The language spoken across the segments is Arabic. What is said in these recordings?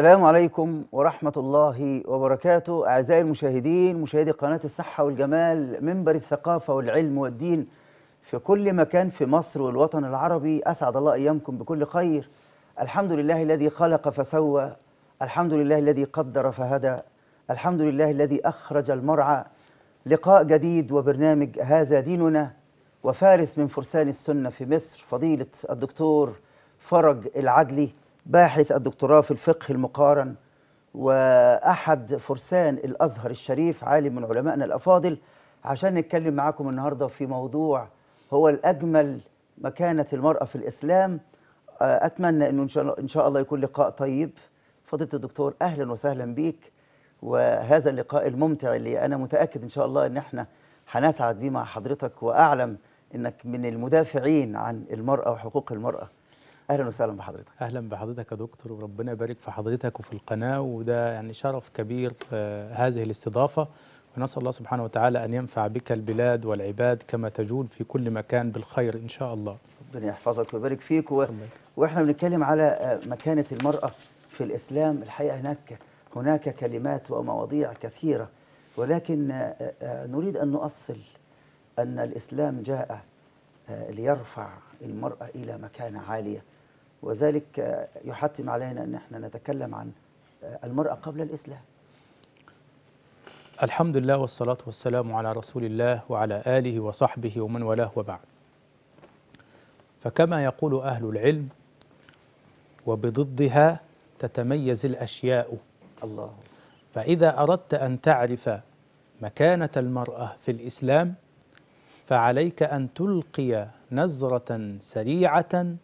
السلام عليكم ورحمة الله وبركاته أعزائي المشاهدين مشاهدي قناة الصحة والجمال منبر الثقافة والعلم والدين في كل مكان في مصر والوطن العربي أسعد الله أيامكم بكل خير الحمد لله الذي خلق فسوى الحمد لله الذي قدر فهدى الحمد لله الذي أخرج المرعى لقاء جديد وبرنامج هذا ديننا وفارس من فرسان السنة في مصر فضيلة الدكتور فرج العدلي باحث الدكتوراه في الفقه المقارن واحد فرسان الازهر الشريف عالم من علمائنا الافاضل عشان نتكلم معاكم النهارده في موضوع هو الاجمل مكانه المراه في الاسلام آه، اتمنى انه ان شاء الله يكون لقاء طيب فضيله الدكتور اهلا وسهلا بيك وهذا اللقاء الممتع اللي انا متاكد ان شاء الله ان احنا هنسعد بيه مع حضرتك واعلم انك من المدافعين عن المراه وحقوق المراه اهلا وسهلا بحضرتك اهلا بحضرتك يا دكتور وربنا يبارك في حضرتك وفي القناه وده يعني شرف كبير آه، هذه الاستضافه ونسال الله سبحانه وتعالى ان ينفع بك البلاد والعباد كما تجول في كل مكان بالخير ان شاء الله ربنا يحفظك ويبارك فيك و... واحنا بنتكلم على آه، مكانه المراه في الاسلام الحقيقه هناك هناك كلمات ومواضيع كثيره ولكن آه، نريد ان نؤصل ان الاسلام جاء ليرفع المراه الى مكانه عاليه وذلك يحتم علينا أن احنا نتكلم عن المرأة قبل الإسلام الحمد لله والصلاة والسلام على رسول الله وعلى آله وصحبه ومن والاه وبعد فكما يقول أهل العلم وبضدها تتميز الأشياء الله فإذا أردت أن تعرف مكانة المرأة في الإسلام فعليك أن تلقي نظرة سريعة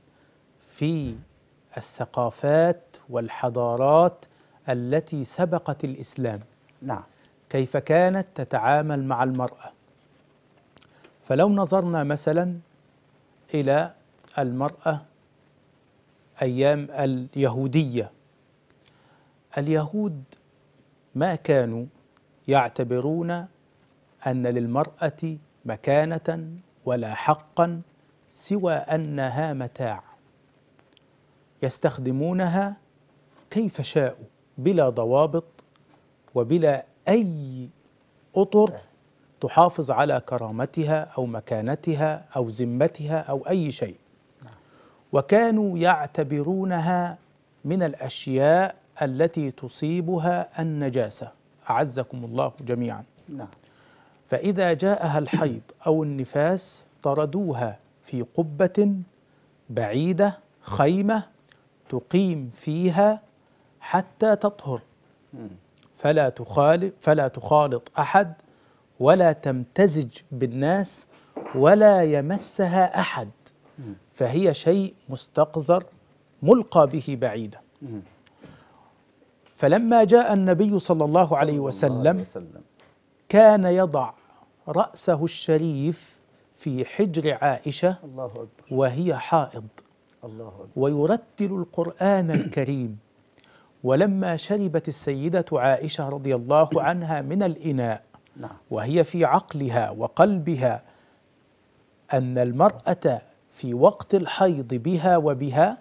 في الثقافات والحضارات التي سبقت الإسلام نعم كيف كانت تتعامل مع المرأة فلو نظرنا مثلا إلى المرأة أيام اليهودية اليهود ما كانوا يعتبرون أن للمرأة مكانة ولا حقا سوى أنها متاع يستخدمونها كيف شاءوا بلا ضوابط وبلا أي أطر تحافظ على كرامتها أو مكانتها أو ذمتها أو أي شيء وكانوا يعتبرونها من الأشياء التي تصيبها النجاسة أعزكم الله جميعا نعم. فإذا جاءها الحيض أو النفاس طردوها في قبة بعيدة خيمة تقيم فيها حتى تطهر فلا تخالط فلا تخالط احد ولا تمتزج بالناس ولا يمسها احد فهي شيء مستقذر ملقى به بعيدا فلما جاء النبي صلى الله عليه وسلم كان يضع راسه الشريف في حجر عائشه وهي حائض ويرتل القرآن الكريم ولما شربت السيدة عائشة رضي الله عنها من الإناء نعم. وهي في عقلها وقلبها أن المرأة في وقت الحيض بها وبها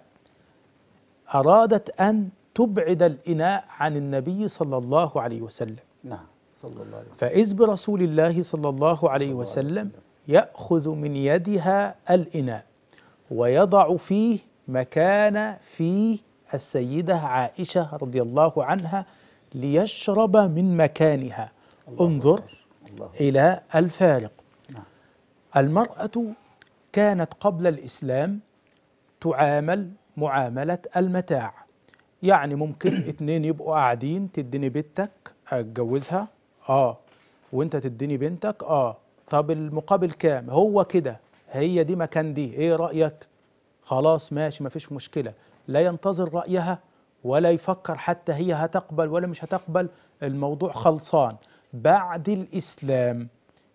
أرادت أن تبعد الإناء عن النبي صلى الله عليه وسلم نعم صلى الله عليه وسلم فإذ برسول الله صلى الله عليه وسلم يأخذ من يدها الإناء ويضع فيه مكان في السيدة عائشة رضي الله عنها ليشرب من مكانها انظر الله إلى الفارق نعم. المرأة كانت قبل الإسلام تعامل معاملة المتاع يعني ممكن اتنين يبقوا قاعدين تديني بنتك اتجوزها اه وانت تديني بنتك اه طب المقابل كام هو كده هي دي مكان دي ايه رأيك خلاص ماشي مفيش مشكلة لا ينتظر رأيها ولا يفكر حتى هي هتقبل ولا مش هتقبل الموضوع خلصان بعد الإسلام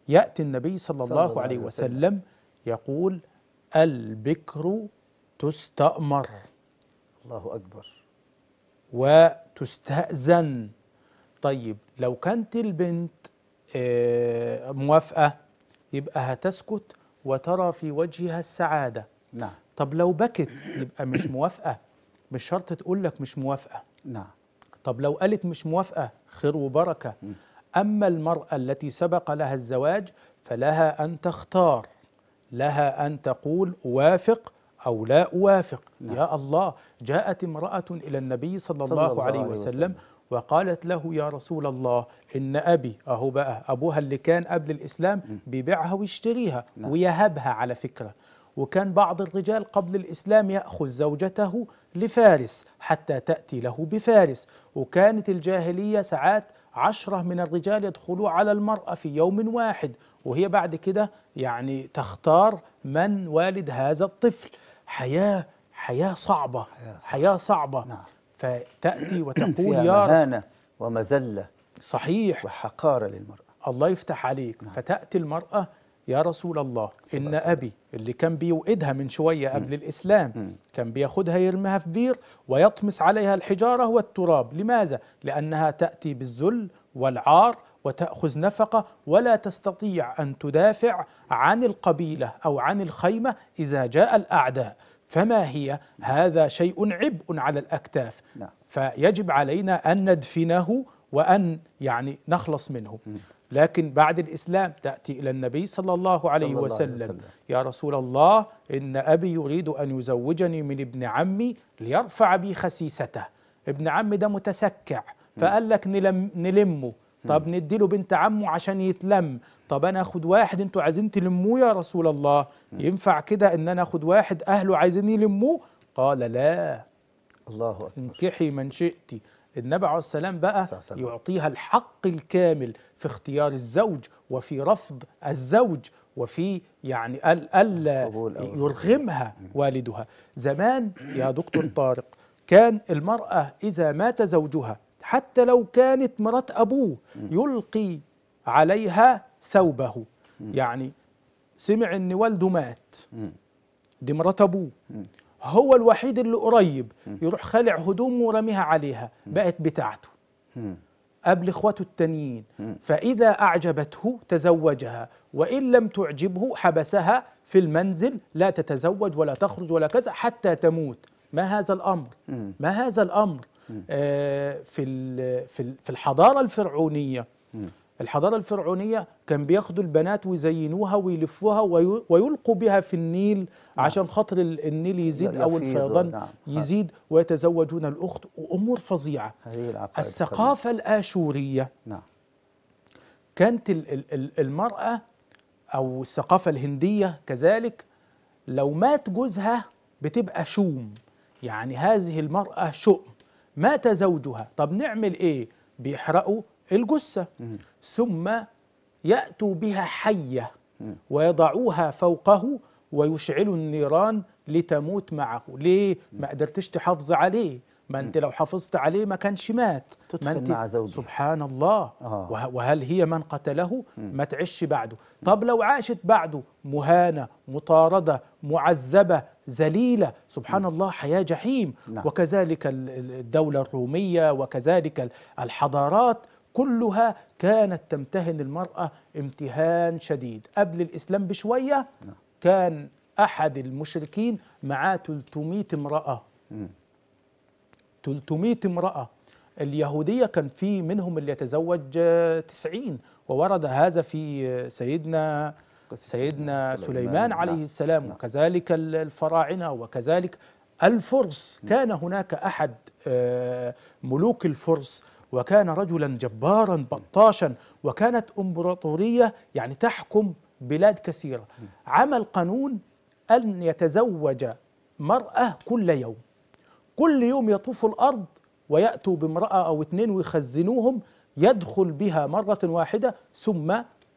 يأتي النبي صلى الله, الله عليه وسلم, وسلم يقول البكر تستأمر الله أكبر وتستأذن طيب لو كانت البنت آه، موافقة يبقى هتسكت وترى في وجهها السعادة نعم طب لو بكت يبقى مش موافقة مش شرط تقول لك مش موافقة نعم طب لو قالت مش موافقة خير وبركة أما المرأة التي سبق لها الزواج فلها أن تختار لها أن تقول أوافق أو لا أوافق نعم. يا الله جاءت امرأة إلى النبي صلى, صلى الله, الله عليه وسلم, وسلم. وقالت له يا رسول الله إن أبي أهو بقى أبوها اللي كان قبل الإسلام بيبيعها ويشتريها نعم. ويهبها على فكرة وكان بعض الرجال قبل الإسلام يأخذ زوجته لفارس حتى تأتي له بفارس وكانت الجاهلية ساعات عشرة من الرجال يدخلوا على المرأة في يوم واحد وهي بعد كده يعني تختار من والد هذا الطفل حياة حياة صعبة حياة صعبة نعم. فتأتي وتقول يا رسول ومذلة صحيح وحقارة للمرأة الله يفتح عليك نعم. فتأتي المرأة يا رسول الله إن أبي اللي كان بيوئدها من شوية قبل مم. الإسلام مم. كان بياخدها يرميها في بير ويطمس عليها الحجارة والتراب لماذا؟ لأنها تأتي بالذل والعار وتأخذ نفقة ولا تستطيع أن تدافع عن القبيلة أو عن الخيمة إذا جاء الأعداء فما هي هذا شيء عبء على الأكتاف نعم. فيجب علينا أن ندفنه وأن يعني نخلص منه لكن بعد الإسلام تأتي إلى النبي صلى الله عليه وسلم, عليه وسلم يا رسول الله إن أبي يريد أن يزوجني من ابن عمي ليرفع بي خسيسته ابن عمي ده متسكع فقال لك نلم نلمه طب نديله بنت عمه عشان يتلم طب انا اخد واحد انتوا عايزين تلموه يا رسول الله ينفع كده ان انا اخد واحد اهله عايزين يلموه قال لا الله اكبر انكحي من شئتي النبي عليه السلام بقى سلام. يعطيها الحق الكامل في اختيار الزوج وفي رفض الزوج وفي يعني الا يرغمها والدها زمان يا دكتور طارق كان المراه اذا مات زوجها حتى لو كانت مرات ابوه يلقي عليها ثوبه يعني سمع ان والده مات دي مرات ابوه هو الوحيد اللي قريب يروح خالع هدومه ورميها عليها بقت بتاعته قبل اخواته التانيين فاذا اعجبته تزوجها وان لم تعجبه حبسها في المنزل لا تتزوج ولا تخرج ولا كذا حتى تموت ما هذا الامر ما هذا الامر آه في في الحضاره الفرعونيه الحضارة الفرعونية كان بياخدوا البنات ويزينوها ويلفوها ويلقوا بها في النيل نعم. عشان خاطر النيل يزيد أو الفيضان نعم. يزيد ويتزوجون الأخت وأمور فظيعة الثقافة فعلا. الآشورية نعم. كانت المرأة أو الثقافة الهندية كذلك لو مات جوزها بتبقى شوم يعني هذه المرأة شؤم مات زوجها طب نعمل إيه؟ بيحرقوا الجثة ثم يأتوا بها حية ويضعوها فوقه ويشعلوا النيران لتموت معه ليه ما قدرتش تحافظ عليه ما انت لو حافظت عليه ما كانش مات ما انت مع زوجي. سبحان الله آه. وهل هي من قتله ما تعيش بعده طب لو عاشت بعده مهانة مطاردة معذبة ذليلة سبحان الله حياة جحيم نعم. وكذلك الدولة الرومية وكذلك الحضارات كلها كانت تمتهن المرأة امتهان شديد قبل الإسلام بشوية نعم. كان أحد المشركين معاه 300 امرأة 300 امرأة اليهودية كان في منهم اللي يتزوج 90 وورد هذا في سيدنا سيدنا سليمان, عليه نعم. السلام نعم. وكذلك الفراعنة وكذلك الفرس كان هناك أحد آه، ملوك الفرس وكان رجلا جبارا بطاشا وكانت امبراطوريه يعني تحكم بلاد كثيره عمل قانون ان يتزوج مراه كل يوم كل يوم يطوفوا الارض وياتوا بامراه او اثنين ويخزنوهم يدخل بها مره واحده ثم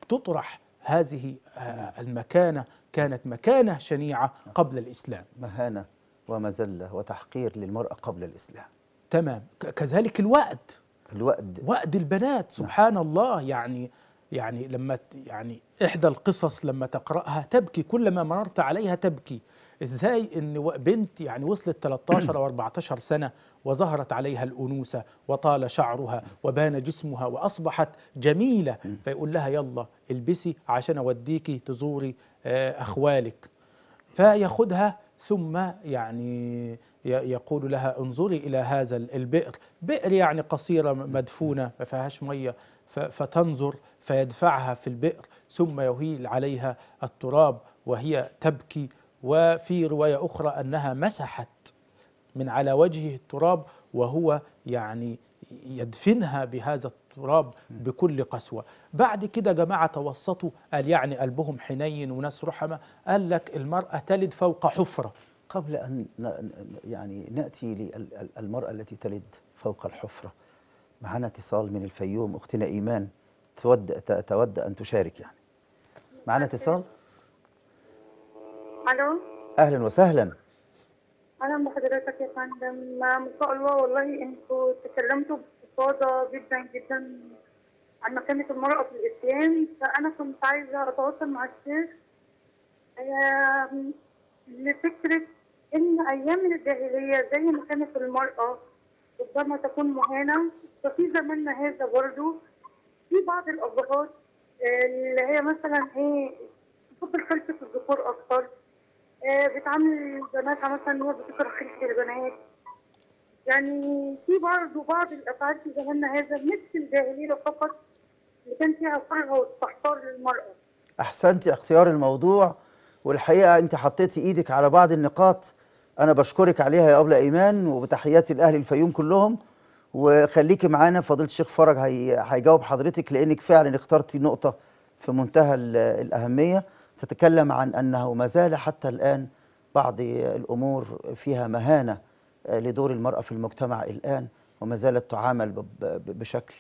تطرح هذه آه، المكانه كانت مكانه شنيعه قبل الاسلام مهانه ومذله وتحقير للمراه قبل الاسلام تمام كذلك الوقت الوأد وأد البنات نعم. سبحان الله يعني يعني لما يعني إحدى القصص لما تقرأها تبكي كلما مررت عليها تبكي ازاي ان بنت يعني وصلت 13 او 14 سنه وظهرت عليها الانوثه وطال شعرها وبان جسمها واصبحت جميله فيقول لها يلا البسي عشان اوديكي تزوري آه، اخوالك فياخدها ثم يعني يقول لها انظري إلى هذا البئر بئر يعني قصيرة مدفونة ما فيهاش مية فتنظر فيدفعها في البئر ثم يهيل عليها التراب وهي تبكي وفي رواية أخرى أنها مسحت من على وجهه التراب وهو يعني يدفنها بهذا التراب التراب بكل قسوة بعد كده جماعة توسطوا قال يعني قلبهم حنين وناس رحمة قال لك المرأة تلد فوق حفرة قبل أن يعني نأتي للمرأة التي تلد فوق الحفرة معنا اتصال من الفيوم أختنا إيمان تود تود أن تشارك يعني معنا اتصال ألو أهلا وسهلا اهلا بحضرتك يا فندم مساء الله والله انتوا تكلمتوا فاضه جدا جدا عن مكانه المراه في الاسلام فانا كنت عايزه اتواصل مع الشيخ لفكره ان ايام الجاهليه زي ما كانت المراه ربما تكون مهانه ففي زماننا هذا برضه في بعض الابهات آه، اللي هي مثلا ايه بتفضل خلفه الذكور اكتر آه، بتعامل البنات مثلا هو بتكره خلفه البنات يعني في برضه بعض الافعال في زماننا هذا مش الجاهليه فقط اللي كان فيها فرغه واستحقار للمراه. احسنتي اختيار الموضوع والحقيقه انت حطيتي ايدك على بعض النقاط انا بشكرك عليها يا ابله ايمان وبتحياتي لاهل الفيوم كلهم وخليكي معانا فضيله الشيخ فرج هيجاوب حضرتك لانك فعلا اخترتي نقطه في منتهى الاهميه تتكلم عن انه ما زال حتى الان بعض الامور فيها مهانه لدور المرأة في المجتمع الآن وما زالت تعامل بشكل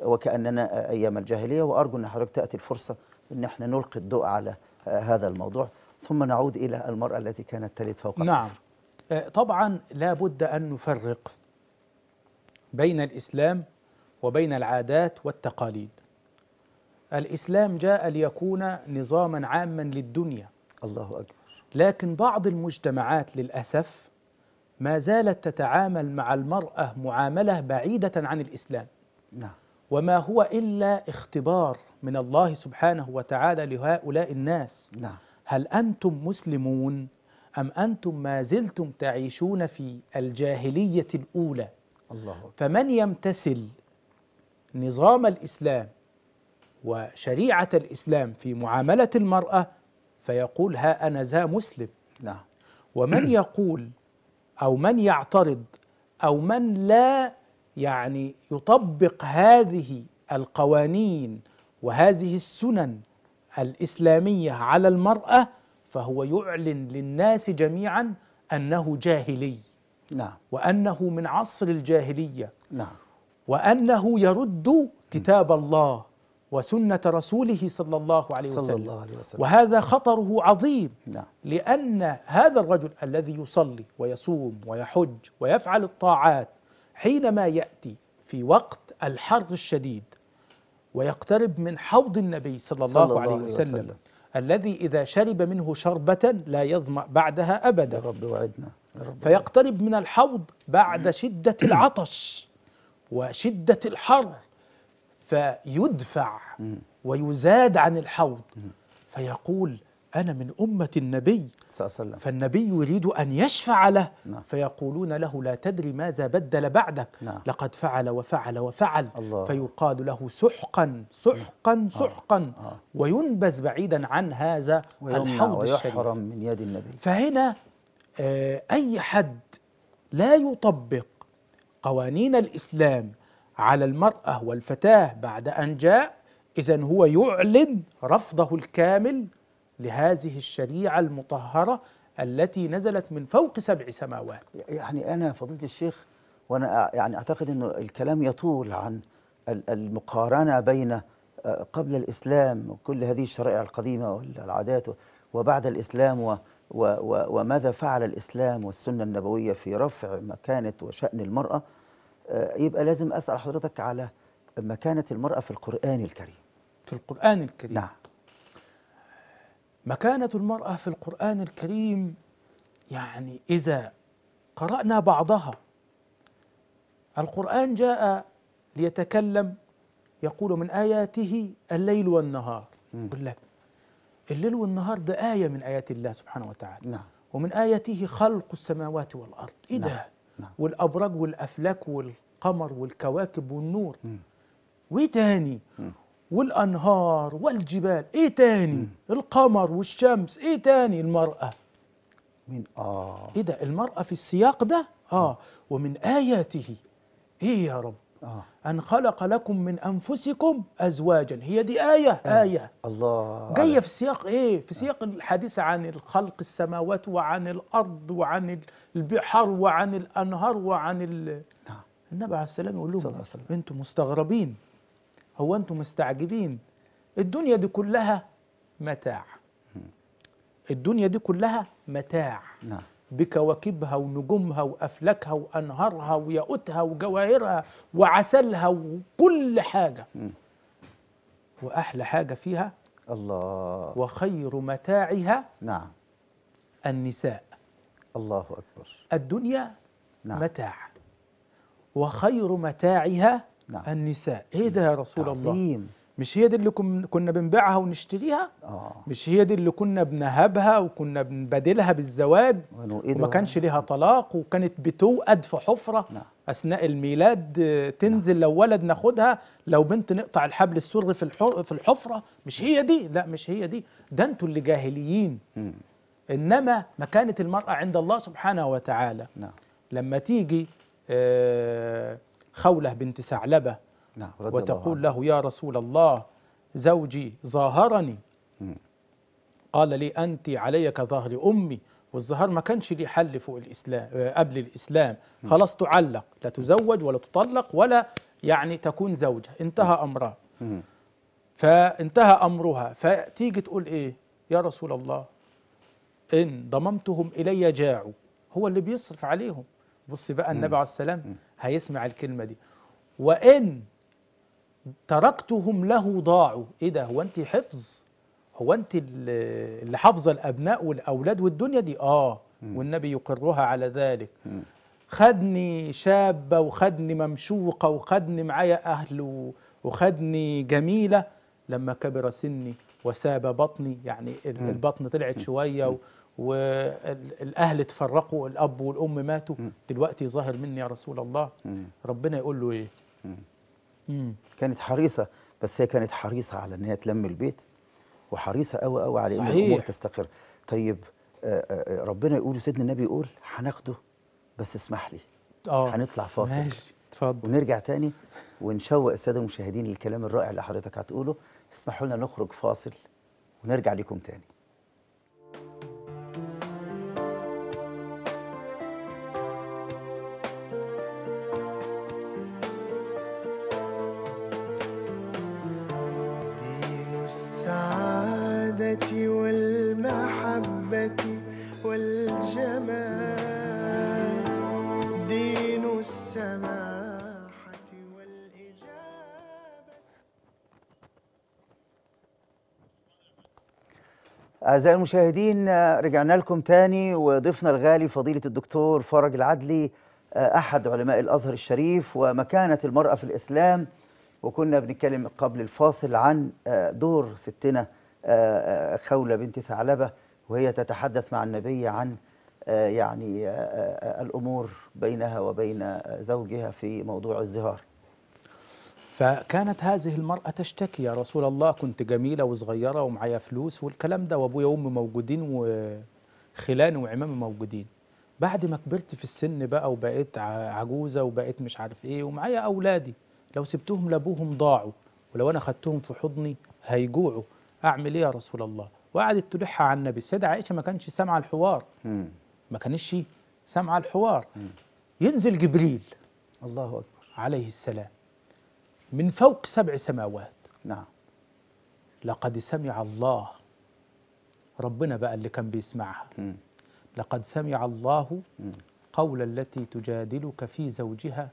وكأننا أيام الجاهلية وأرجو أن حضرتك تأتي الفرصة أن احنا نلقي الضوء على آه، هذا الموضوع ثم نعود إلى المرأة التي كانت تلد فوق نعم آه، طبعا لا بد أن نفرق بين الإسلام وبين العادات والتقاليد الإسلام جاء ليكون نظاما عاما للدنيا الله أكبر لكن بعض المجتمعات للأسف ما زالت تتعامل مع المرأة معاملة بعيدة عن الإسلام نعم وما هو إلا اختبار من الله سبحانه وتعالى لهؤلاء الناس نعم هل أنتم مسلمون أم أنتم ما زلتم تعيشون في الجاهلية الأولى الله فمن يمتثل نظام الإسلام وشريعة الإسلام في معاملة المرأة فيقول ها أنا ذا مسلم نعم ومن يقول او من يعترض او من لا يعني يطبق هذه القوانين وهذه السنن الاسلاميه على المراه فهو يعلن للناس جميعا انه جاهلي نعم وانه من عصر الجاهليه نعم وانه يرد كتاب الله وسنة رسوله صلى الله عليه وسلم, صلى الله عليه وسلم وهذا خطره عظيم نعم لأن هذا الرجل الذي يصلي ويصوم ويحج ويفعل الطاعات حينما يأتي في وقت الحر الشديد ويقترب من حوض النبي صلى الله, صلى الله عليه وسلم, وسلم الذي إذا شرب منه شربة لا يظمأ بعدها أبدا يا رب وعدنا يا رب فيقترب من الحوض بعد شدة العطش وشدة الحر فيدفع ويزاد عن الحوض فيقول أنا من أمة النبي وسلم. فالنبي يريد أن يشفع له نعم. فيقولون له لا تدري ماذا بدل بعدك نعم. لقد فعل وفعل وفعل فيقال له سحقا سحقا آه. سحقا آه. وينبز بعيدا عن هذا الحوض الشريف ويحرم من يد النبي فهنا آه، أي حد لا يطبق قوانين الإسلام على المرأة والفتاة بعد أن جاء إذا هو يعلن رفضه الكامل لهذه الشريعة المطهرة التي نزلت من فوق سبع سماوات يعني أنا فضيلة الشيخ وأنا يعني أعتقد أنه الكلام يطول عن المقارنة بين آه، قبل الإسلام وكل هذه الشرائع القديمة والعادات وبعد الإسلام و وماذا فعل الإسلام والسنة النبوية في رفع مكانة وشأن المرأة آه، يبقى لازم اسال حضرتك على مكانه المراه في القران الكريم في القران الكريم نعم مكانه المراه في القران الكريم يعني اذا قرانا بعضها القران جاء ليتكلم يقول من اياته الليل والنهار يقول لك الليل والنهار ده ايه من ايات الله سبحانه وتعالى نعم ومن اياته خلق السماوات والارض ايه نعم. ده نعم. والابراج والافلاك والقمر والكواكب والنور وايه تاني والانهار والجبال ايه تاني القمر والشمس ايه تاني المراه من اه ايه ده المراه في السياق ده اه ومن اياته ايه يا رب آه. أن خلق لكم من أنفسكم أزواجا هي دي آية آه. آية الله جاية في سياق إيه في سياق الحديث عن الخلق السماوات وعن الأرض وعن البحار وعن الأنهار وعن ال... نعم. النبي عليه السلام يقول لهم أنتم مستغربين هو أنتم مستعجبين الدنيا دي كلها متاع الدنيا دي كلها متاع نعم بكواكبها ونجومها وأفلاكها وأنهارها وياقوتها وجواهرها وعسلها وكل حاجة وأحلى حاجة فيها الله وخير متاعها نعم النساء الله أكبر الدنيا نعم. متاع وخير متاعها نعم. النساء ايه ده يا رسول عظيم. الله مش هي دي اللي كنا بنبيعها ونشتريها آه. مش هي دي اللي كنا بنهبها وكنا بنبادلها بالزواج وما كانش ليها طلاق وكانت بتوقد في حفرة نعم. أثناء الميلاد آه، تنزل نعم. لو ولد ناخدها لو بنت نقطع الحبل السري في في الحفرة مش هي دي لا مش هي دي ده انتوا اللي جاهليين م. إنما مكانة المرأة عند الله سبحانه وتعالى نعم. لما تيجي آه، خولة بنت ثعلبة نعم، وتقول وتقول له يا رسول الله زوجي ظاهرني قال لي أنت علي كظهر أمي والظهر ما كانش ليه حل فوق الإسلام آه، قبل الإسلام خلاص تعلق لا تزوج ولا تطلق ولا يعني تكون زوجة انتهى أمرها فانتهى أمرها فتيجي تقول إيه يا رسول الله إن ضممتهم إلي جاعوا هو اللي بيصرف عليهم بص بقى النبي عليه السلام هيسمع الكلمة دي وإن تركتهم له ضاعوا ايه ده هو انت حفظ هو انت اللي حافظه الابناء والاولاد والدنيا دي اه والنبي يقرها على ذلك خدني شابه وخدني ممشوقه وخدني معايا اهل وخدني جميله لما كبر سني وساب بطني يعني البطن طلعت شويه والاهل اتفرقوا الاب والام ماتوا دلوقتي ظاهر مني يا رسول الله ربنا يقول له ايه مم. كانت حريصه بس هي كانت حريصه على ان هي تلم البيت وحريصه قوي قوي على ان الامور تستقر طيب آه، آه، آه، ربنا يقول سيدنا النبي يقول هناخده بس اسمح لي اه هنطلع فاصل ماشي اتفضل ونرجع تاني ونشوق الساده المشاهدين للكلام الرائع اللي حضرتك هتقوله اسمحوا لنا نخرج فاصل ونرجع لكم تاني أعزائي المشاهدين رجعنا لكم تاني وضيفنا الغالي فضيلة الدكتور فرج العدلي أحد علماء الأزهر الشريف ومكانة المرأة في الإسلام وكنا بنتكلم قبل الفاصل عن آه، دور ستنا آه، آه، خولة بنت ثعلبة وهي تتحدث مع النبي عن يعني الأمور بينها وبين زوجها في موضوع الزهار فكانت هذه المرأة تشتكي يا رسول الله كنت جميلة وصغيرة ومعايا فلوس والكلام ده وأبويا وأمي موجودين وخلاني وعمامي موجودين بعد ما كبرت في السن بقى وبقيت عجوزة وبقيت مش عارف إيه ومعايا أولادي لو سبتهم لأبوهم ضاعوا ولو أنا خدتهم في حضني هيجوعوا أعمل إيه يا رسول الله وقعدت تلح على النبي السيدة عائشة ما كانش سامعة الحوار ما كانش سامعة الحوار ينزل جبريل الله أكبر عليه السلام من فوق سبع سماوات نعم لقد سمع الله ربنا بقى اللي كان بيسمعها م. لقد سمع الله م. قول التي تجادلك في زوجها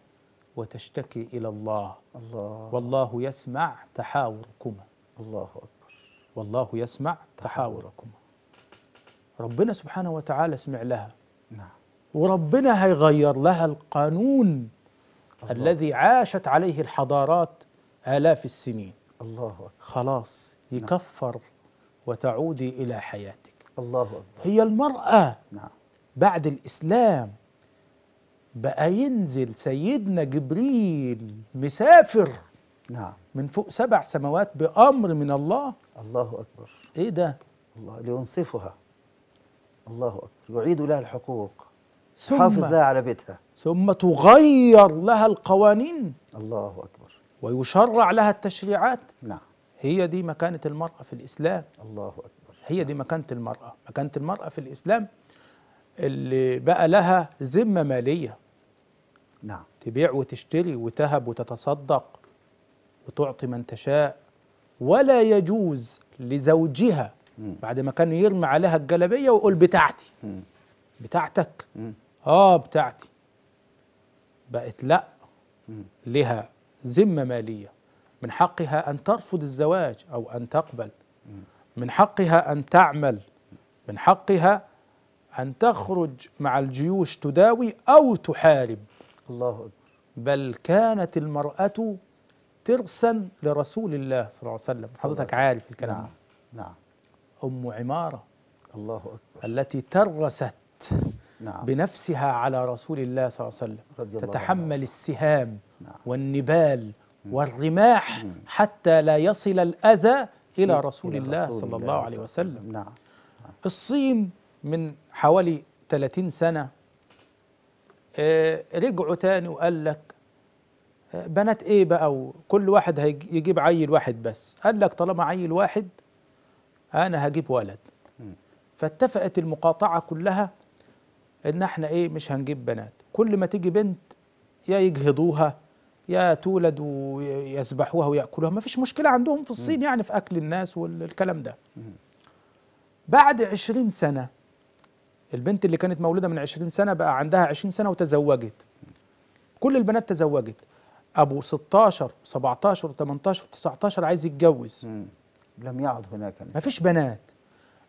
وتشتكي إلى الله الله والله يسمع تحاوركما الله أكبر والله يسمع تحاوركما ربنا سبحانه وتعالى سمع لها نعم وربنا هيغير لها القانون الله. الذي عاشت عليه الحضارات آلاف السنين الله أكبر. خلاص يكفر نعم. وتعودي إلى حياتك الله أكبر. هي المرأة نعم. بعد الإسلام بقى ينزل سيدنا جبريل مسافر نعم من فوق سبع سماوات بأمر من الله الله أكبر إيه ده؟ الله لينصفها الله أكبر يعيد لها الحقوق ثم حافظ لها على بيتها ثم تغير لها القوانين الله أكبر ويشرع لها التشريعات نعم هي دي مكانة المرأة في الإسلام الله أكبر هي دي نعم. مكانة المرأة مكانة المرأة في الإسلام اللي بقى لها ذمة مالية نعم تبيع وتشتري وتهب وتتصدق وتعطي من تشاء ولا يجوز لزوجها بعد ما كان يرمي عليها الجلبية ويقول بتاعتي بتاعتك اه بتاعتي بقت لا لها ذمه ماليه من حقها ان ترفض الزواج او ان تقبل من حقها ان تعمل من حقها ان تخرج مع الجيوش تداوي او تحارب الله اكبر بل كانت المراه ترسا لرسول الله صلى الله عليه وسلم حضرتك عارف الكلام نعم نعم ام عماره الله اكبر التي ترست نعم. بنفسها على رسول الله صلى الله عليه وسلم تتحمل الله. السهام نعم. والنبال والرماح حتى لا يصل الأذى إلى رسول إلى الله صلى الله, عليه وسلم نعم. نعم. الصين من حوالي 30 سنة آه، رجعوا تاني وقال لك آه، بنات ايه بقى وكل واحد هيجيب عيل واحد بس قال لك طالما عيل واحد انا هجيب ولد فاتفقت المقاطعة كلها ان احنا ايه مش هنجيب بنات كل ما تيجي بنت يا يجهضوها يا تولد ويذبحوها وياكلوها ما فيش مشكله عندهم في الصين يعني في اكل الناس والكلام ده بعد عشرين سنه البنت اللي كانت مولوده من عشرين سنه بقى عندها عشرين سنه وتزوجت كل البنات تزوجت ابو 16 17 18 19 عايز يتجوز لم يعد هناك مفيش بنات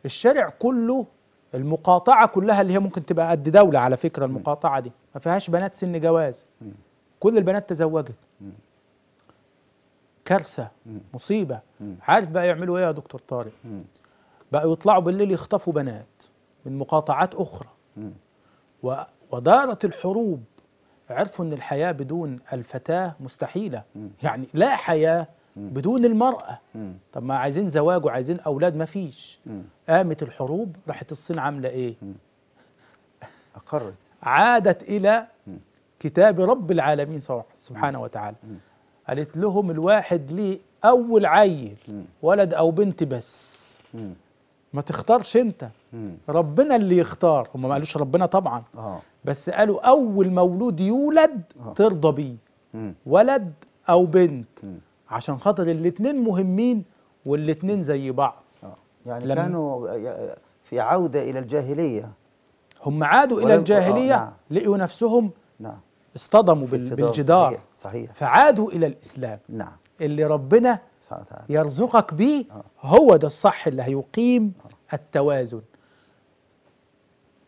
الشارع كله المقاطعه كلها اللي هي ممكن تبقى قد دوله على فكره المقاطعه دي ما فيهاش بنات سن جواز كل البنات تزوجت كارثه مصيبه عارف بقى يعملوا ايه يا دكتور طارق بقوا يطلعوا بالليل يخطفوا بنات من مقاطعات اخرى ودارت الحروب عرفوا ان الحياه بدون الفتاه مستحيله يعني لا حياه بدون المرأة طب ما عايزين زواج وعايزين أولاد ما فيش قامت الحروب راحت الصين عاملة إيه أقرت عادت إلى كتاب رب العالمين سبحانه وتعالى قالت لهم الواحد ليه أول عيل ولد أو بنت بس ما تختارش انت ربنا اللي يختار هم ما قالوش ربنا طبعا آه. بس قالوا اول مولود يولد آه. ترضى بيه ولد او بنت عشان خاطر الاثنين مهمين والاثنين زي بعض آه. يعني كانوا في عودة إلى الجاهلية هم عادوا إلى الجاهلية آه، نعم. لقوا نفسهم نعم. اصطدموا بالجدار صحيح. صحيح. فعادوا إلى الإسلام نعم. اللي ربنا يرزقك بيه آه. هو ده الصح اللي هيقيم التوازن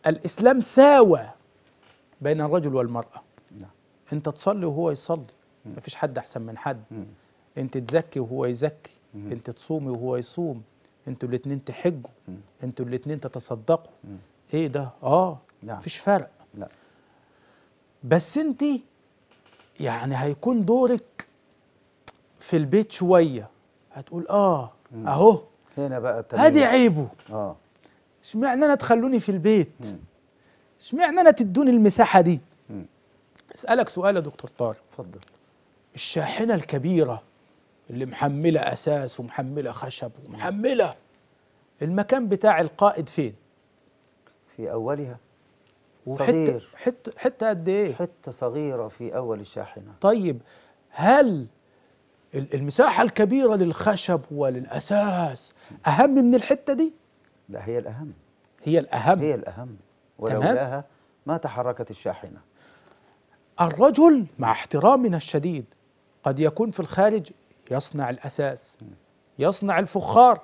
الإسلام ساوى بين الرجل والمرأة نعم. أنت تصلي وهو يصلي مفيش حد أحسن من حد مم انت تزكي وهو يزكي مم. انت تصومي وهو يصوم انتوا الاثنين تحجوا انتوا الاثنين تتصدقوا مم. ايه ده اه نعم. مفيش فرق لا. بس انت يعني هيكون دورك في البيت شويه هتقول اه مم. اهو هنا بقى ادي عيبه اه اشمعنى انا تخلوني في البيت اشمعنى انا تدوني المساحه دي مم. اسالك سؤال يا دكتور طارق اتفضل الشاحنه الكبيره اللي محمله اساس ومحمله خشب ومحمله المكان بتاع القائد فين في اولها صغير حته حته قد ايه حته صغيره في اول الشاحنه طيب هل المساحه الكبيره للخشب وللاساس اهم من الحته دي لا هي الاهم هي الاهم هي الاهم ولولاها ما تحركت الشاحنه الرجل مع احترامنا الشديد قد يكون في الخارج يصنع الأساس يصنع الفخار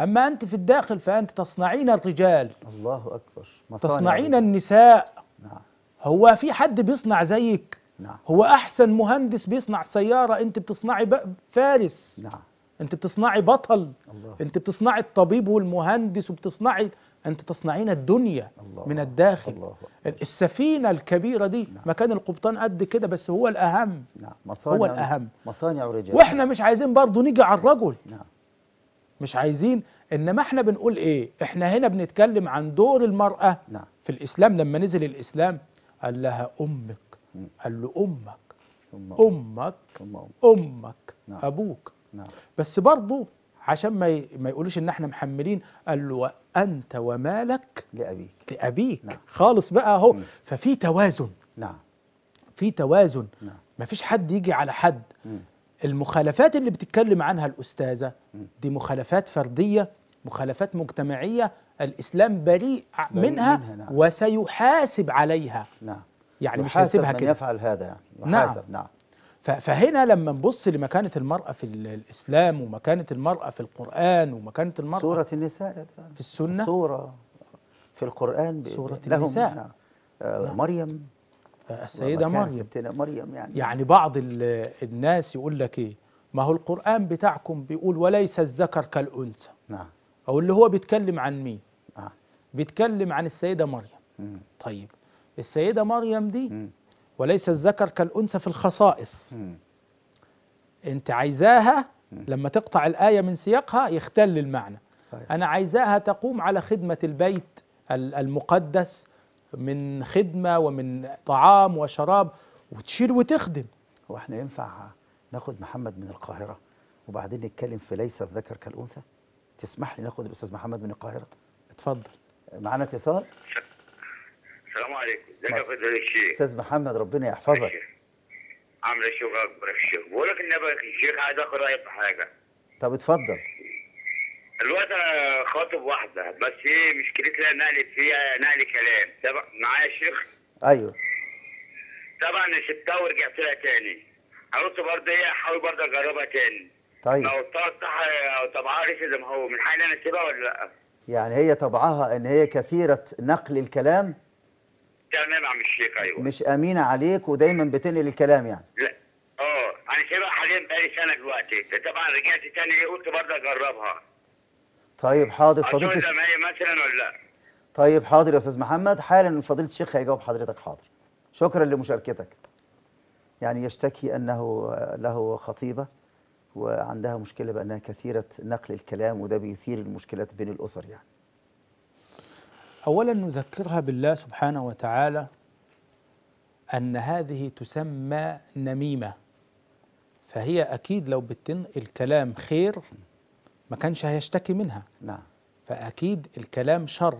أما أنت في الداخل فأنت تصنعين الرجال الله أكبر تصنعين النساء نعم. هو في حد بيصنع زيك نعم. هو أحسن مهندس بيصنع سيارة أنت بتصنعي فارس نعم. أنت بتصنعي بطل الله. أنت بتصنعي الطبيب والمهندس وبتصنعي أنت تصنعين الدنيا الله من الداخل الله السفينة الكبيرة دي نعم مكان القبطان قد كده بس هو الأهم نعم مصانع هو الأهم مصانع ورجال وإحنا مش عايزين برضه نيجي على الرجل نعم مش عايزين انما احنا بنقول ايه احنا هنا بنتكلم عن دور المراه نعم. في الاسلام لما نزل الاسلام قال لها امك قال له امك امك امك, أمك. أمك. أمك نعم. ابوك نعم. بس برضه عشان ما ما يقولوش ان احنا محملين قال له وانت ومالك لابيك لابيك نعم. خالص بقى اهو ففي توازن نعم في توازن نعم. مفيش حد يجي على حد مم. المخالفات اللي بتتكلم عنها الاستاذه دي مخالفات فرديه مخالفات مجتمعيه الاسلام بريء منها, منها نعم. وسيحاسب عليها نعم يعني مش هيسيبها كده يفعل هذا يعني نعم نعم فهنا لما نبص لمكانة المرأة في الإسلام ومكانة المرأة في القرآن ومكانة المرأة سورة النساء في السنة سورة في القرآن سورة النساء نعم. نعم. آه، مريم آه، السيدة مريم ستنا مريم يعني يعني بعض الناس يقول لك إيه ما هو القرآن بتاعكم بيقول وليس الذكر كالأنثى نعم أو اللي هو بيتكلم عن مين؟ آه. بيتكلم عن السيدة مريم مم. طيب السيدة مريم دي مم. وليس الذكر كالأنثى في الخصائص م. أنت عايزاها لما تقطع الآية من سياقها يختل المعنى صحيح. أنا عايزاها تقوم على خدمة البيت المقدس من خدمة ومن طعام وشراب وتشيل وتخدم هو احنا ينفع ناخد محمد من القاهرة وبعدين نتكلم في ليس الذكر كالأنثى تسمح لي ناخد الأستاذ محمد من القاهرة اتفضل معانا اتصال السلام عليكم ازيك يا فضل الشيخ استاذ محمد ربنا يحفظك عامل الشيخ إيه اكبر يا شيخ بقول لك ان الشيخ عايز اخد رايك في حاجه طب اتفضل الوقت خاطب واحده بس ايه مشكلتها نقل فيها نقل كلام تبع معايا الشيخ شيخ ايوه طبعا سبتها ورجعت لها تاني عروسه برضه ايه احاول برضه اجربها تاني طيب لو صح طبعها لسه زي ما هو من حالي انا اسيبها ولا لا يعني هي طبعها ان هي كثيره نقل الكلام تمام يا عم الشيخ ايوه مش امينه عليك ودايما بتنقل الكلام يعني لا اه انا سايبها حاليا بقالي سنه دلوقتي طبعا رجعت تاني قلت برضه اجربها طيب حاضر فضيله الشيخ مثلا ولا لا طيب حاضر يا استاذ محمد حالا فضيله الشيخ هيجاوب حضرتك حاضر شكرا لمشاركتك يعني يشتكي انه له خطيبه وعندها مشكله بانها كثيره نقل الكلام وده بيثير المشكلات بين الاسر يعني أولا نذكرها بالله سبحانه وتعالى أن هذه تسمى نميمة فهي أكيد لو بتنقل الكلام خير ما كانش هيشتكي منها نعم فأكيد الكلام شر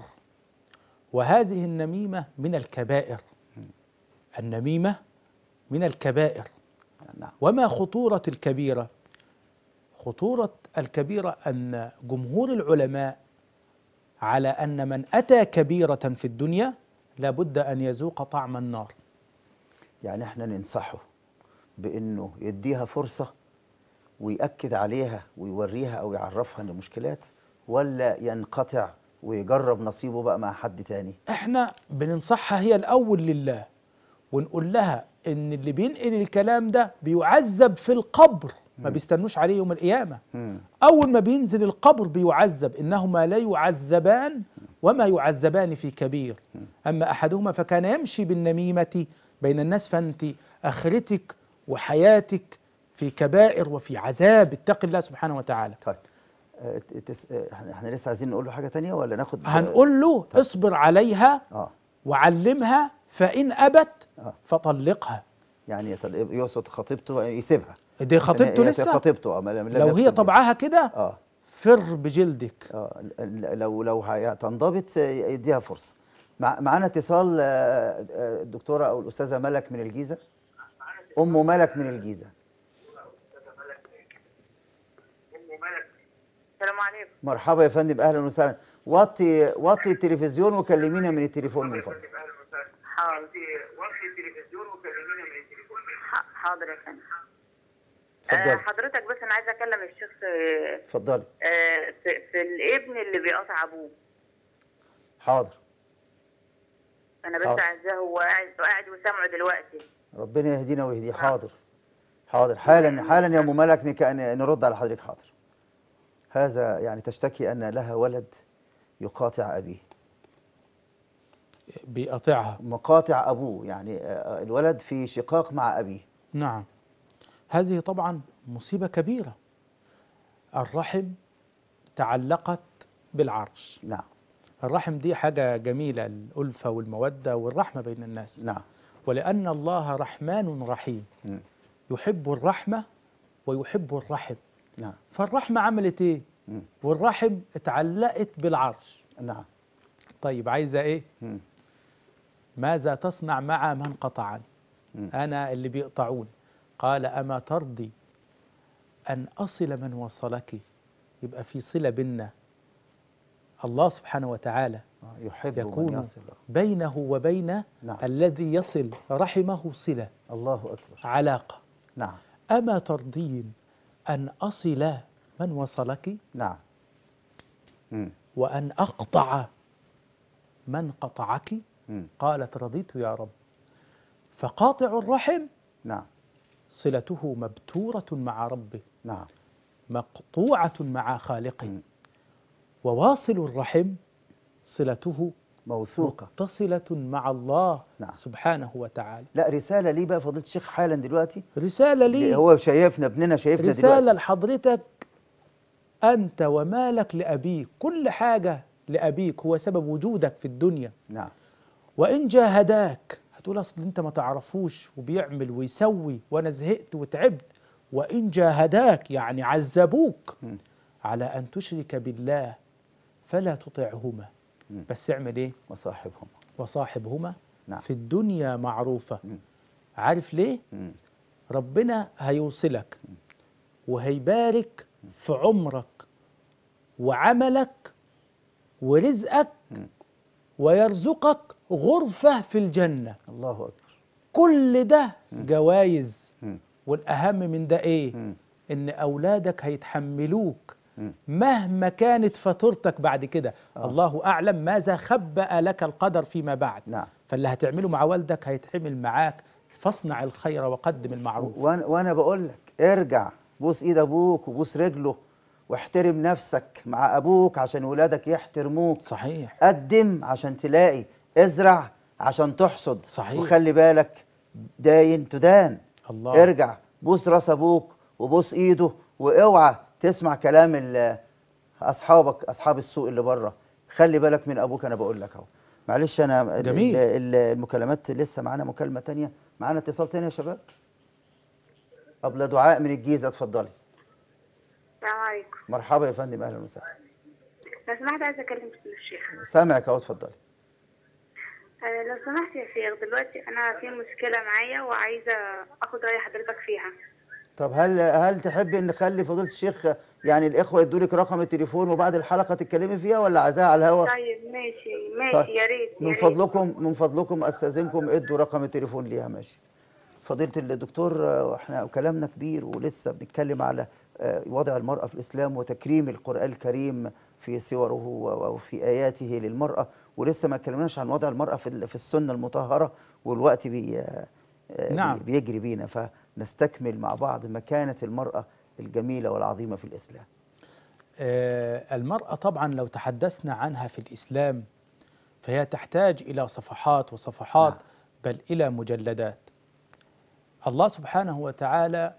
وهذه النميمة من الكبائر النميمة من الكبائر نعم. وما خطورة الكبيرة خطورة الكبيرة أن جمهور العلماء على أن من أتى كبيرة في الدنيا لابد أن يذوق طعم النار يعني احنا ننصحه بأنه يديها فرصة ويأكد عليها ويوريها أو يعرفها إن مشكلات ولا ينقطع ويجرب نصيبه بقى مع حد تاني احنا بننصحها هي الأول لله ونقول لها إن اللي بينقل الكلام ده بيعذب في القبر ما بيستنوش عليه يوم القيامة أول ما بينزل القبر بيعذب إنهما لا يعذبان وما يعذبان في كبير أما أحدهما فكان يمشي بالنميمة بين الناس فأنت آخرتك وحياتك في كبائر وفي عذاب اتقي الله سبحانه وتعالى طيب آه، آه، احنا لسه عايزين نقول له حاجه تانية ولا ناخد هنقول له طيب. اصبر عليها آه. وعلمها فان ابت آه. فطلقها يعني يقصد خطيبته يسيبها دي خطيبته لسه خطيبته اه لو هي طبعها كده اه فر بجلدك اه لو لو هتنضبط يديها فرصه معانا اتصال الدكتوره آه، آه، او الاستاذه ملك من الجيزه ام ملك من الجيزه السلام عليكم مرحبا يا فندم اهلا وسهلا وطي وطي التلفزيون وكلمينا من التليفون من فضلك حاضر يا فندم آه، حضرتك بس انا عايزه اكلم الشيخ اتفضلي آه في, في الابن اللي بيقطع ابوه حاضر انا بس عايزاه هو قاعد قاعد وسامعه دلوقتي ربنا يهدينا ويهديه حاضر حاضر حالا حالا يا ام ملك نرد على حضرتك حاضر هذا يعني تشتكي ان لها ولد يقاطع ابيه بيقاطعها مقاطع ابوه يعني آه، آه، الولد في شقاق مع ابيه نعم هذه طبعا مصيبة كبيرة الرحم تعلقت بالعرش نعم الرحم دي حاجة جميلة الألفة والمودة والرحمة بين الناس نعم ولأن الله رحمن رحيم م. يحب الرحمة ويحب الرحم نعم فالرحمة عملت إيه؟ م. والرحم اتعلقت بالعرش نعم طيب عايزة إيه؟ م. ماذا تصنع مع من قطعا أنا اللي بيقطعون قال أما ترضي أن أصل من وصلك يبقى في صلة بيننا الله سبحانه وتعالى آه، يحب يكون من يصل. بينه وبين نعم. الذي يصل رحمه صلة الله أكبر علاقة نعم أما ترضين أن أصل من وصلك نعم وأن أقطع من قطعك قالت رضيت يا رب فقاطع الرحم نعم صلته مبتورة مع ربه نعم مقطوعة مع خالقه وواصل الرحم صلته موثوقة متصلة مع الله نعم. سبحانه وتعالى لا رسالة لي بقى فضيلة الشيخ حالا دلوقتي رسالة لي هو شايفنا ابننا شايفنا رسالة دلوقتي رسالة لحضرتك أنت ومالك لأبيك كل حاجة لأبيك هو سبب وجودك في الدنيا نعم وإن جاهداك هتقول اصل انت ما تعرفوش وبيعمل ويسوي وانا زهقت وتعبت وان جاهداك يعني عذبوك على ان تشرك بالله فلا تطعهما بس اعمل ايه وصاحبهما وصاحبهما نعم. في الدنيا معروفه مم. عارف ليه مم. ربنا هيوصلك وهيبارك في عمرك وعملك ورزقك ويرزقك غرفة في الجنة الله أكبر كل ده جوائز والأهم من ده إيه؟ إن أولادك هيتحملوك مهما كانت فاتورتك بعد كده آه. الله أعلم ماذا خبأ لك القدر فيما بعد نعم. فاللي هتعمله مع والدك هيتعمل معاك فاصنع الخير وقدم المعروف وأنا, وأنا بقول لك ارجع بوس إيد أبوك وبوس رجله واحترم نفسك مع أبوك عشان ولادك يحترموك صحيح قدم عشان تلاقي ازرع عشان تحصد صحيح وخلي بالك داين تدان الله ارجع بوس راس ابوك وبوس ايده واوعى تسمع كلام اصحابك اصحاب السوق اللي بره خلي بالك من ابوك انا بقول لك اهو معلش انا جميل. المكالمات لسه معانا مكالمه ثانيه معانا اتصال ثاني يا شباب قبل دعاء من الجيزه اتفضلي السلام عليكم مرحبا يا فندم اهلا وسهلا لو سمحت عايز اكلم الشيخ سامعك اهو اتفضلي آه، لو سمحت يا شيخ دلوقتي انا في مشكله معايا وعايزه اخد راي حضرتك فيها طب هل هل تحبي ان نخلي فضيله الشيخ يعني الاخوه يدوا لك رقم التليفون وبعد الحلقه تتكلمي فيها ولا عايزاها على الهواء طيب ماشي ماشي طيب. يا ريت من فضلكم من فضلكم استاذنكم ادوا رقم التليفون ليها ماشي فضيله الدكتور آه، احنا كلامنا كبير ولسه بنتكلم على آه، وضع المرأة في الإسلام وتكريم القرآن الكريم في سوره وفي آياته للمرأة ولسه ما اتكلمناش عن وضع المرأة في السنة المطهرة والوقت بي آه، آه، نعم. بيجري بينا فنستكمل مع بعض مكانة المرأة الجميلة والعظيمة في الإسلام المرأة طبعا لو تحدثنا عنها في الإسلام فهي تحتاج إلى صفحات وصفحات نعم. بل إلى مجلدات الله سبحانه وتعالى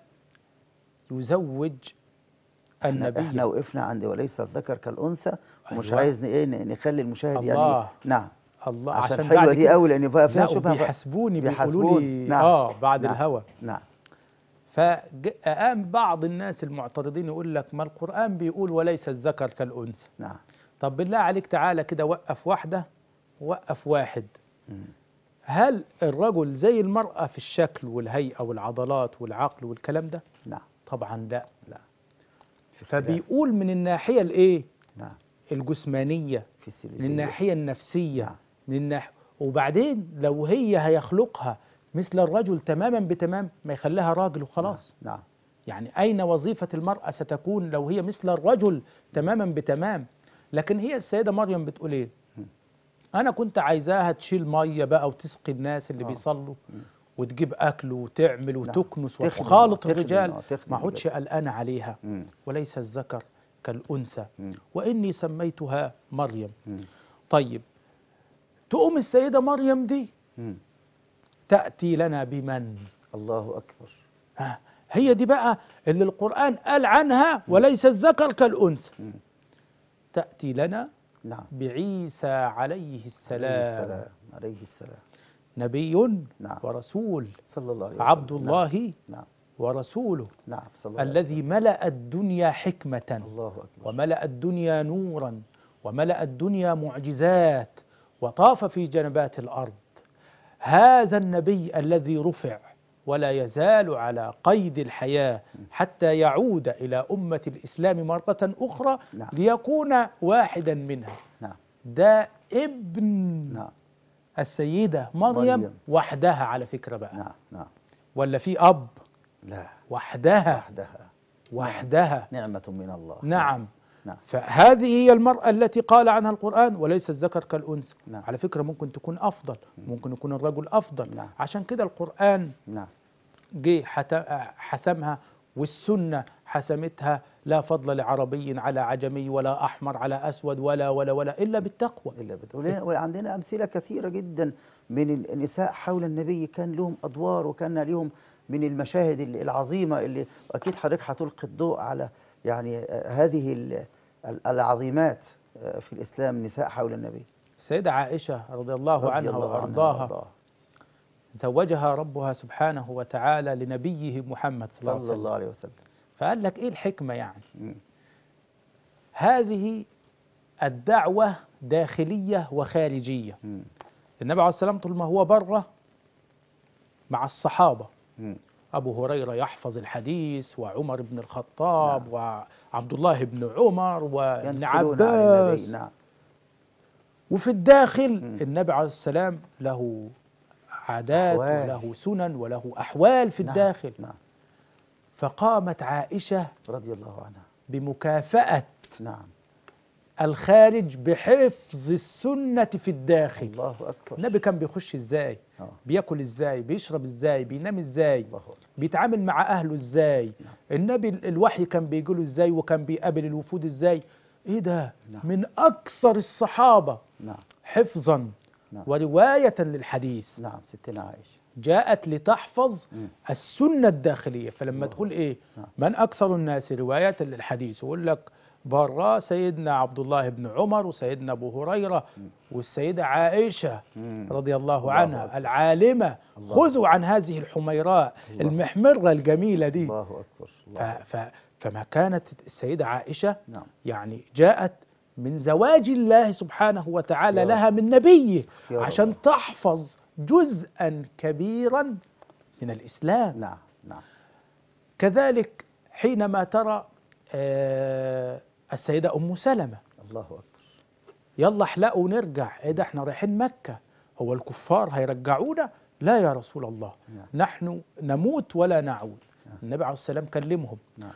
يزوج النبي احنا وقفنا عند وليس الذكر كالانثى ومش أيوة. عايز ايه نخلي المشاهد يعني الله. يعني نعم الله عشان, عشان حلوه دي قوي لان بقى فيها شبهه بيحاسبوني بيقولوا لي نعم. اه بعد نعم. الهوى نعم فقام بعض الناس المعترضين يقول لك ما القرآن بيقول وليس الذكر كالأنثى نعم طب بالله عليك تعالى كده وقف واحدة وقف واحد هل الرجل زي المرأة في الشكل والهيئة والعضلات والعقل والكلام ده؟ نعم طبعا لا لا فبيقول من الناحيه الايه نعم الجسمانيه في من الناحيه النفسيه نعم. من الناح... وبعدين لو هي هيخلقها مثل الرجل تماما بتمام ما يخليها راجل وخلاص نعم. نعم يعني اين وظيفه المراه ستكون لو هي مثل الرجل تماما بتمام لكن هي السيده مريم بتقول ايه انا كنت عايزاها تشيل ميه بقى وتسقي الناس اللي آه. بيصلوا وتجيب اكل وتعمل وتكنس وتخالط الرجال آه، ما عودش قلقان عليها مم. وليس الذكر كالانثى واني سميتها مريم مم. طيب تقوم السيده مريم دي مم. تاتي لنا بمن الله اكبر ها هي دي بقى اللي القران قال عنها وليس الذكر كالانثى تاتي لنا نعم. بعيسى عليه السلام عليه السلام, عليه السلام. نبي نعم ورسول صلى الله عليه وسلم عبد الله نعم, نعم ورسوله نعم صلى الله الذي ملأ الدنيا حكمة الله أكبر وملأ الدنيا نورا وملأ الدنيا معجزات وطاف في جنبات الأرض هذا النبي الذي رفع ولا يزال على قيد الحياة حتى يعود إلى أمة الإسلام مرة أخرى نعم. ليكون واحدا منها نعم. ده ابن نعم. السيدة مريم, مريم. وحدها على فكرة بقى نعم نعم ولا في أب لا وحدها وحدها وحدها نعمة من الله نعم نعم. فهذه هي المرأة التي قال عنها القرآن وليس الذكر كالأنثى نعم. على فكرة ممكن تكون أفضل نعم. ممكن يكون الرجل أفضل نعم. عشان كده القرآن نعم. جه حسمها والسنة حسمتها لا فضل لعربي على عجمي ولا أحمر على أسود ولا ولا ولا إلا بالتقوى إلا بالتقوى وعندنا أمثلة كثيرة جدا من النساء حول النبي كان لهم أدوار وكان لهم من المشاهد العظيمة اللي أكيد حضرتك هتلقي الضوء على يعني آه، هذه العظيمات آه، في الإسلام نساء حول النبي السيدة عائشة رضي الله رضي عنها الله وأرضاها عنها زوجها ربها سبحانه وتعالى لنبيه محمد صلى, صلى الله عليه وسلم فقال لك ايه الحكمه يعني هذه الدعوه داخليه وخارجيه النبي عليه والسلام طول ما هو بره مع الصحابه أبو هريرة يحفظ الحديث وعمر بن الخطاب نعم. وعبد الله بن عمر وابن عباس نعم. وفي الداخل م. النبي عليه السلام له عادات أحوال. وله سنن وله أحوال في نعم. الداخل نعم. فقامت عائشة رضي الله عنها بمكافأة نعم الخارج بحفظ السنة في الداخل الله أكبر النبي كان بيخش ازاي أوه. بياكل ازاي بيشرب ازاي بينام ازاي الله أكبر. بيتعامل مع أهله ازاي نعم. النبي الوحي كان بيجي له ازاي وكان بيقابل الوفود ازاي ايه ده نعم. من أكثر الصحابة نعم. حفظا نعم. ورواية للحديث نعم ستنا عائشة جاءت لتحفظ السنة الداخلية فلما تقول إيه نعم. من أكثر الناس رواية للحديث يقول لك برا سيدنا عبد الله بن عمر وسيدنا أبو هريرة والسيدة عائشة رضي الله عنها العالمة خذوا عن هذه الحميراء المحمرة الجميلة دي الله أكبر الله فما كانت السيدة عائشة نعم. يعني جاءت من زواج الله سبحانه وتعالى لها من نبيه عشان تحفظ جزءا كبيرا من الإسلام نعم نعم كذلك حينما ترى آه، السيدة أم سلمة الله أكبر يلا احلقوا ونرجع ايه ده احنا رايحين مكة هو الكفار هيرجعونا لا يا رسول الله نعم. نحن نموت ولا نعود نعم. النبي عليه السلام كلمهم نعم.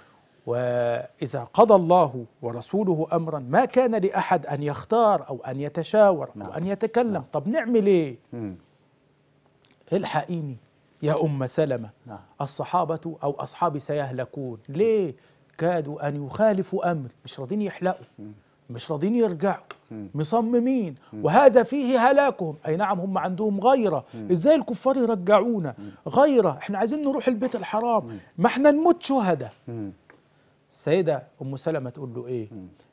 وإذا قضى الله ورسوله أمرا ما كان لأحد أن يختار أو أن يتشاور نعم. أو أن يتكلم نعم. طب نعمل إيه؟ مم. الحقيني يا أم سلمة نعم. الصحابة أو أصحابي سيهلكون ليه كادوا أن يخالفوا أمري مش راضين يحلقوا مش راضين يرجعوا مصممين وهذا فيه هلاكهم أي نعم هم عندهم غيرة إزاي الكفار يرجعونا غيرة إحنا عايزين نروح البيت الحرام ما إحنا نموت شهداء السيدة أم سلمة تقول له إيه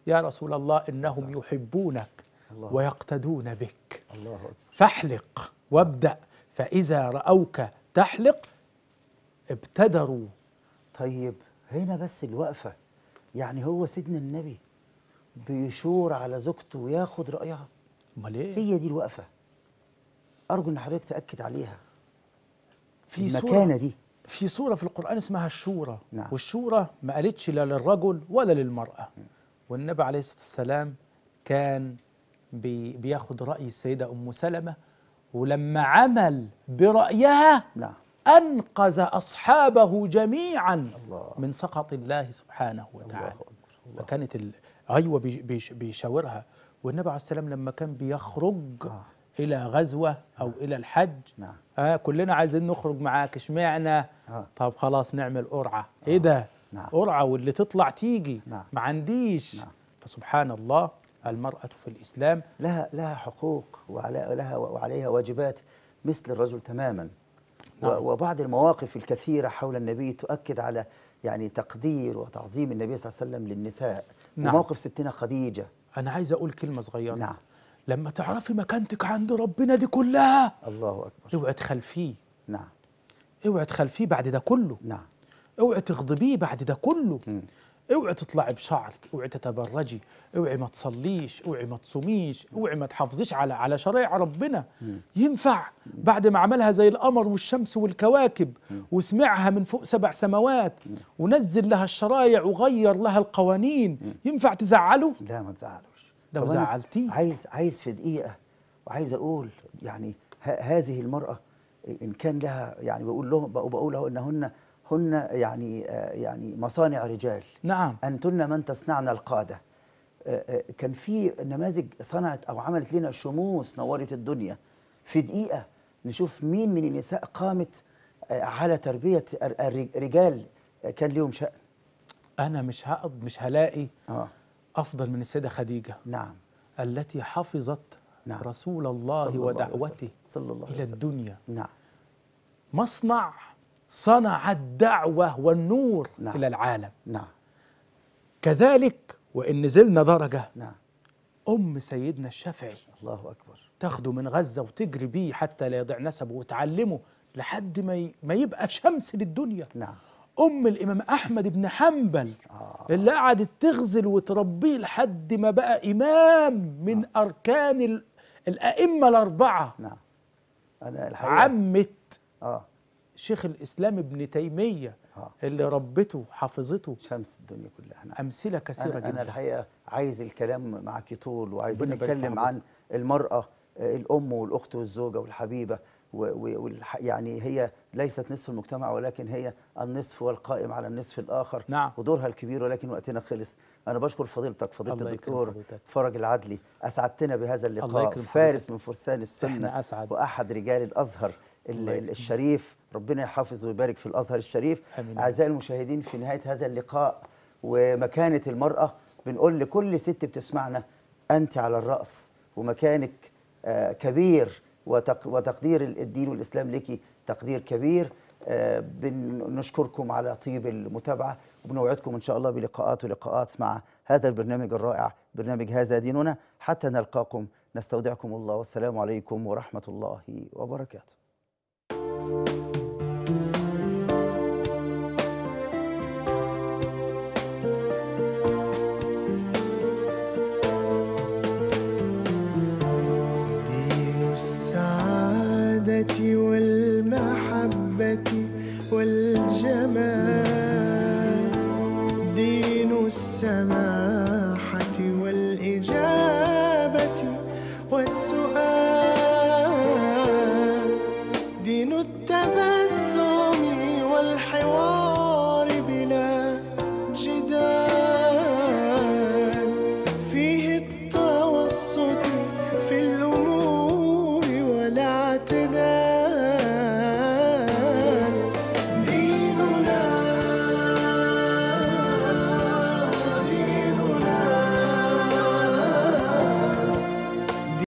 يا رسول الله إنهم يحبونك ويقتدون بك فاحلق وابدأ فإذا رأوك تحلق ابتدروا طيب هنا بس الوقفة يعني هو سيدنا النبي بيشور على زوجته وياخد رأيها امال ايه هي دي الوقفة أرجو إن حضرتك تأكد عليها في المكانة دي في سورة في القرآن اسمها الشورى نعم. والشورى ما قالتش لا للرجل ولا للمرأة والنبي عليه الصلاة والسلام كان بي بياخد رأي السيدة أم سلمة ولما عمل برأيها نعم أنقذ أصحابه جميعا الله من سخط الله سبحانه وتعالى الله فكانت أيوة بيش... بيشاورها والنبي عليه السلام لما كان بيخرج آه. إلى غزوة أو نعم. إلى الحج نعم. آه كلنا عايزين نخرج معاك اشمعنا آه. طب خلاص نعمل قرعة آه. إيه ده نعم. قرعة واللي تطلع تيجي نعم. ما عنديش نعم. فسبحان الله المرأة في الإسلام لها لها حقوق ولها وعليها واجبات مثل الرجل تماما نعم. وبعض المواقف الكثيرة حول النبي تؤكد على يعني تقدير وتعظيم النبي صلى الله عليه وسلم للنساء نعم. وموقف ستنا خديجة أنا عايز أقول كلمة صغيرة نعم لما تعرفي مكانتك عند ربنا دي كلها الله أكبر اوعي تخلفيه نعم اوعي تخلفيه بعد ده كله نعم اوعي تغضبيه بعد ده كله م. اوعي تطلعي بشعرك اوعي تتبرجي اوعي ما تصليش اوعي ما تصوميش اوعي ما تحافظيش على على شرائع ربنا ينفع بعد ما عملها زي القمر والشمس والكواكب وسمعها من فوق سبع سماوات ونزل لها الشرائع وغير لها القوانين ينفع تزعله لا ما تزعلوش لو زعلتيه عايز عايز في دقيقه وعايز اقول يعني هذه المراه ان كان لها يعني بقول لهم بقول له انهن كنا يعني يعني مصانع رجال نعم انتن من تصنعن القاده كان في نماذج صنعت او عملت لنا شموس نورت الدنيا في دقيقه نشوف مين من النساء قامت على تربيه الرجال كان لهم شأن انا مش هقض مش هلاقي آه. افضل من السيده خديجه نعم التي حفظت نعم. رسول الله صلى ودعوته الله صلى الله عليه وسلم. الى الدنيا نعم مصنع صنع الدعوة والنور نعم. إلى العالم نعم. كذلك وإن نزلنا درجة نعم. أم سيدنا الشافعي الله أكبر تاخده من غزة وتجري بيه حتى لا يضيع نسبه وتعلمه لحد ما, ي... ما يبقى شمس للدنيا نعم أم الإمام أحمد بن حنبل آه. اللي قعدت تغزل وتربيه لحد ما بقى إمام من آه. أركان ال... الأئمة الأربعة نعم أنا الحقيقة عمت آه. شيخ الإسلام ابن تيمية ها. آه. اللي ربته حافظته شمس الدنيا كلها أنا. نعم. أمثلة كثيرة أنا جدا أنا الحقيقة عايز الكلام معك طول وعايز نتكلم عن المرأة آه، الأم والأخت والزوجة والحبيبة ويعني هي ليست نصف المجتمع ولكن هي النصف والقائم على النصف الآخر نعم. ودورها الكبير ولكن وقتنا خلص أنا بشكر فضيلتك فضيلة الدكتور فرج العدلي أسعدتنا بهذا اللقاء فارس من فرسان السنة وأحد رجال الأزهر الشريف ربنا يحافظ ويبارك في الازهر الشريف أمين. اعزائي المشاهدين في نهايه هذا اللقاء ومكانه المراه بنقول لكل ست بتسمعنا انت على الراس ومكانك آه، كبير وتقدير الدين والاسلام لك تقدير كبير آه، بنشكركم على طيب المتابعه وبنوعدكم ان شاء الله بلقاءات ولقاءات مع هذا البرنامج الرائع برنامج هذا ديننا حتى نلقاكم نستودعكم الله والسلام عليكم ورحمه الله وبركاته